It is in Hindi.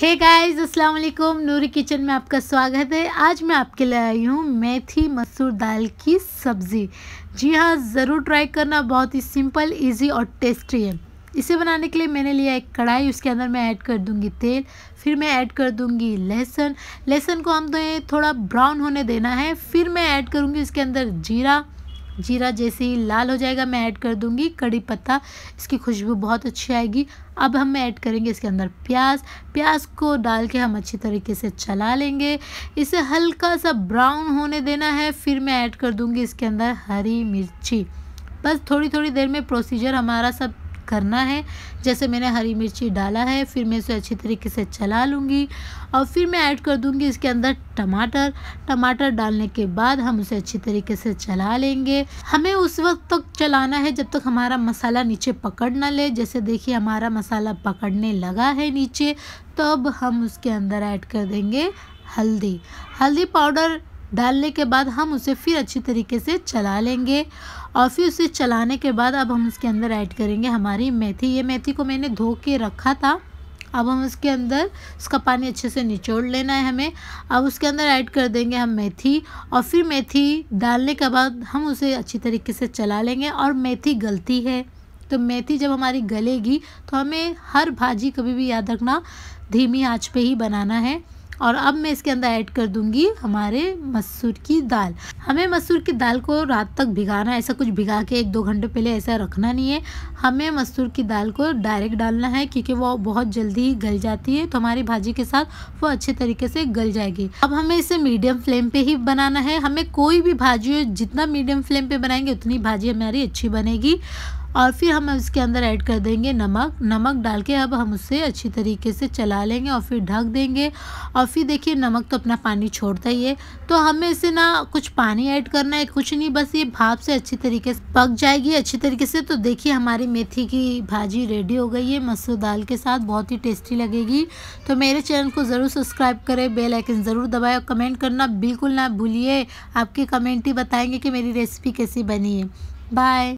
हे गाइस अस्सलाम वालेकुम नूरी किचन में आपका स्वागत है आज मैं आपके लिए आई हूँ मेथी मसूर दाल की सब्ज़ी जी हाँ ज़रूर ट्राई करना बहुत ही सिंपल इजी और टेस्टी है इसे बनाने के लिए मैंने लिया एक कढ़ाई उसके अंदर मैं ऐड कर दूंगी तेल फिर मैं ऐड कर दूंगी लहसुन लहसुन को हम तो थोड़ा ब्राउन होने देना है फिर मैं ऐड करूँगी उसके अंदर जीरा जीरा जैसे ही लाल हो जाएगा मैं ऐड कर दूंगी कड़ी पत्ता इसकी खुशबू बहुत अच्छी आएगी अब हम ऐड करेंगे इसके अंदर प्याज प्याज को डाल के हम अच्छी तरीके से चला लेंगे इसे हल्का सा ब्राउन होने देना है फिर मैं ऐड कर दूंगी इसके अंदर हरी मिर्ची बस थोड़ी थोड़ी देर में प्रोसीजर हमारा सब करना है जैसे मैंने हरी मिर्ची डाला है फिर मैं इसे अच्छी तरीके से चला लूँगी और फिर मैं ऐड कर दूँगी इसके अंदर टमाटर टमाटर डालने के बाद हम उसे अच्छी तरीके से चला लेंगे हमें उस वक्त तक तो चलाना है जब तक तो हमारा मसाला नीचे पकड़ ना ले जैसे देखिए हमारा मसाला पकड़ने लगा है नीचे तब तो हम उसके अंदर ऐड कर देंगे हल्दी हल्दी पाउडर डालने के बाद हम उसे फिर अच्छी तरीके से चला लेंगे और फिर उसे चलाने के बाद अब हम उसके अंदर ऐड करेंगे हमारी मेथी ये मेथी को मैंने धो के रखा था अब हम उसके अंदर उसका पानी अच्छे से निचोड़ लेना है हमें अब उसके अंदर ऐड कर देंगे हम मेथी और फिर मेथी डालने के बाद हम उसे अच्छी तरीके से चला लेंगे और मेथी गलती है तो मेथी जब हमारी गलेगी तो हमें हर भाजी कभी भी याद रखना धीमी आँच पे ही बनाना है और अब मैं इसके अंदर ऐड कर दूंगी हमारे मसूर की दाल हमें मसूर की दाल को रात तक भिगाना है ऐसा कुछ भिगा के एक दो घंटे पहले ऐसा रखना नहीं है हमें मसूर की दाल को डायरेक्ट डालना है क्योंकि वो बहुत जल्दी गल जाती है तो हमारी भाजी के साथ वो अच्छे तरीके से गल जाएगी अब हमें इसे मीडियम फ्लेम पर ही बनाना है हमें कोई भी भाजी जितना मीडियम फ्लेम पर बनाएंगे उतनी भाजी हमारी अच्छी बनेगी और फिर हम इसके अंदर ऐड कर देंगे नमक नमक डाल के अब हम उसे अच्छी तरीके से चला लेंगे और फिर ढक देंगे और फिर देखिए नमक तो अपना पानी छोड़ता ही है तो हमें इसे ना कुछ पानी ऐड करना है कुछ नहीं बस ये भाप से अच्छी तरीके से पक जाएगी अच्छी तरीके से तो देखिए हमारी मेथी की भाजी रेडी हो गई है मसूर दाल के साथ बहुत ही टेस्टी लगेगी तो मेरे चैनल को ज़रूर सब्सक्राइब करें बेल आइकन ज़रूर दबाए और कमेंट करना बिल्कुल ना भूलिए आपके कमेंट ही बताएँगे कि मेरी रेसिपी कैसी बनी है बाय